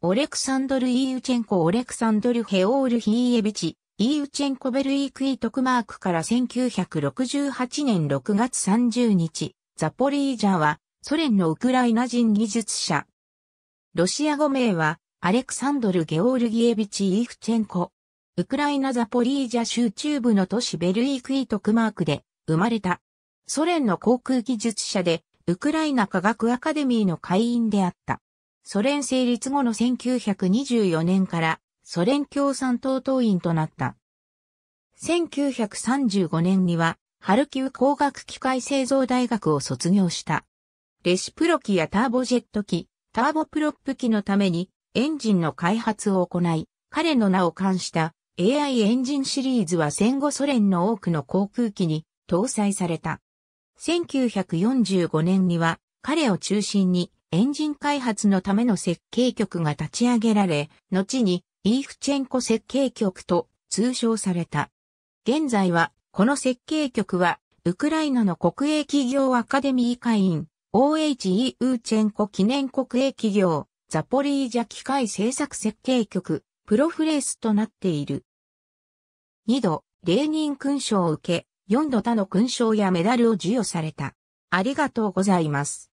オレクサンドル・イーウチェンコ・オレクサンドル・ヘオール・ヒーエビチ、イーウチェンコ・ベルイークイートクマークから1968年6月30日、ザポリージャは、ソ連のウクライナ人技術者。ロシア語名は、アレクサンドル・ゲオールギエビチ・イーフチェンコ。ウクライナザポリージャ州中部の都市ベルイークイートクマークで生まれた。ソ連の航空技術者で、ウクライナ科学アカデミーの会員であった。ソ連成立後の1924年からソ連共産党党員となった。1935年には、ハルキウ工学機械製造大学を卒業した。レシプロ機やターボジェット機、ターボプロップ機のためにエンジンの開発を行い、彼の名を冠した AI エンジンシリーズは戦後ソ連の多くの航空機に搭載された。1945年には彼を中心にエンジン開発のための設計局が立ち上げられ、後にイーフチェンコ設計局と通称された。現在は、この設計局は、ウクライナの国営企業アカデミー会員、OHE ウーチェンコ記念国営企業、ザポリージャ機械製作設計局、プロフレースとなっている。2度、レーニン勲章を受け、4度他の勲章やメダルを授与された。ありがとうございます。